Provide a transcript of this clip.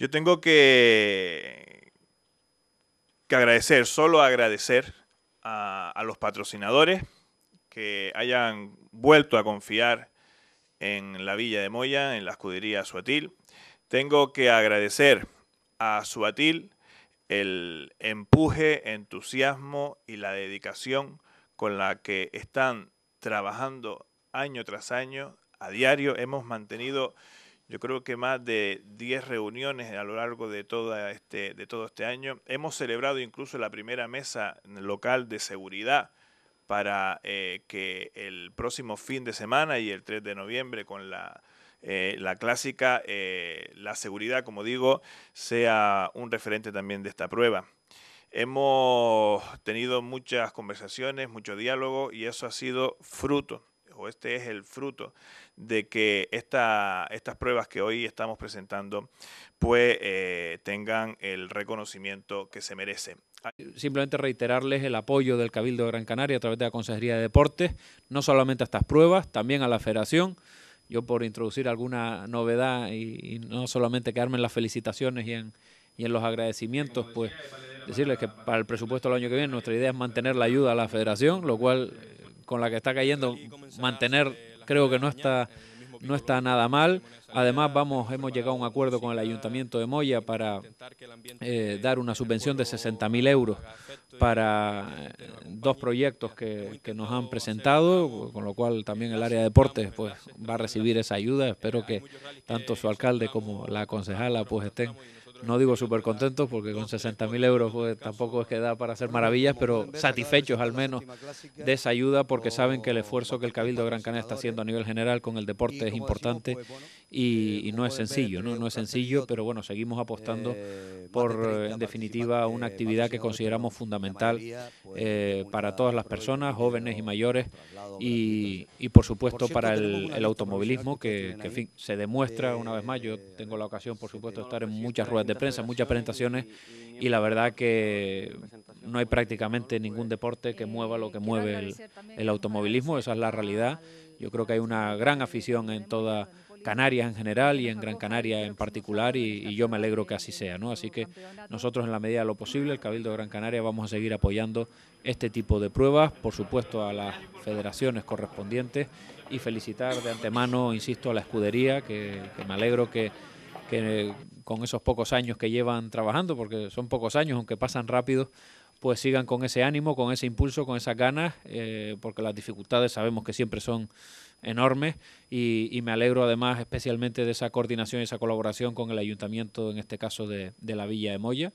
Yo tengo que, que agradecer, solo agradecer a, los patrocinadores que hayan vuelto a confiar en la Villa de Moya, en la escudería Suatil. Tengo que agradecer a Suatil el empuje, entusiasmo y la dedicación con la que están trabajando año tras año, a diario. Hemos mantenido yo creo que más de 10 reuniones a lo largo este, de, todo este año. Hemos celebrado incluso la primera mesa local de seguridad para eh, que el próximo fin de semana y el 3 de noviembre con la, eh, clásica, eh, la seguridad, como digo, sea un referente también de esta prueba. Hemos tenido muchas conversaciones, mucho diálogo y eso ha sido fruto este es el fruto de que estas pruebas que hoy estamos presentando pues eh, tengan el reconocimiento que se merece. Simplemente reiterarles el apoyo del Cabildo de Gran Canaria a través de la Consejería de Deportes, no solamente a estas pruebas, también a la federación yo por introducir alguna novedad y, no solamente quedarme en las felicitaciones y en, y en los agradecimientos, pues decirles que para el presupuesto del año que viene nuestra idea es mantener la ayuda a la federación, lo cual con la que está cayendo, mantener creo que no está, no está nada mal. Además, vamos, hemos llegado a un acuerdo con el Ayuntamiento de Moya para eh, dar una subvención de 60.000 euros para eh, dos proyectos que, nos han presentado, con lo cual también el área de deportes pues, va a recibir esa ayuda. Espero que tanto su alcalde como la concejala pues estén no digo súper contentos porque con 60.000 euros pues, tampoco es que da para hacer maravillas, pero satisfechos al menos de esa ayuda porque saben que el esfuerzo que el Cabildo Gran Canaria está haciendo a nivel general con el deporte es importante y, no es sencillo, ¿no? no es sencillo, pero bueno, seguimos apostando por, en definitiva, una actividad que consideramos fundamental eh, para todas las personas, jóvenes y mayores, y, por supuesto para el, automovilismo que, se demuestra una vez más. Yo eh, tengo la ocasión, por supuesto, de estar en muchas ruedas de prensa, muchas presentaciones y la verdad que no hay prácticamente ningún deporte que mueva lo que eh, mueve el, automovilismo, esa es la realidad. Yo creo que hay una gran afición en toda Canarias en general y en Gran Canaria en particular y, yo me alegro que así sea, ¿no? Así que nosotros en la medida de lo posible, el Cabildo de Gran Canaria, vamos a seguir apoyando este tipo de pruebas, por supuesto a las federaciones correspondientes y felicitar de antemano, insisto, a la escudería, que me alegro que que con esos pocos años que llevan trabajando, porque son pocos años, aunque pasan rápido, pues sigan con ese ánimo, con ese impulso, con esas ganas, eh, porque las dificultades sabemos que siempre son enormes y, me alegro además especialmente de esa coordinación y esa colaboración con el ayuntamiento, en este caso de la Villa de Moya.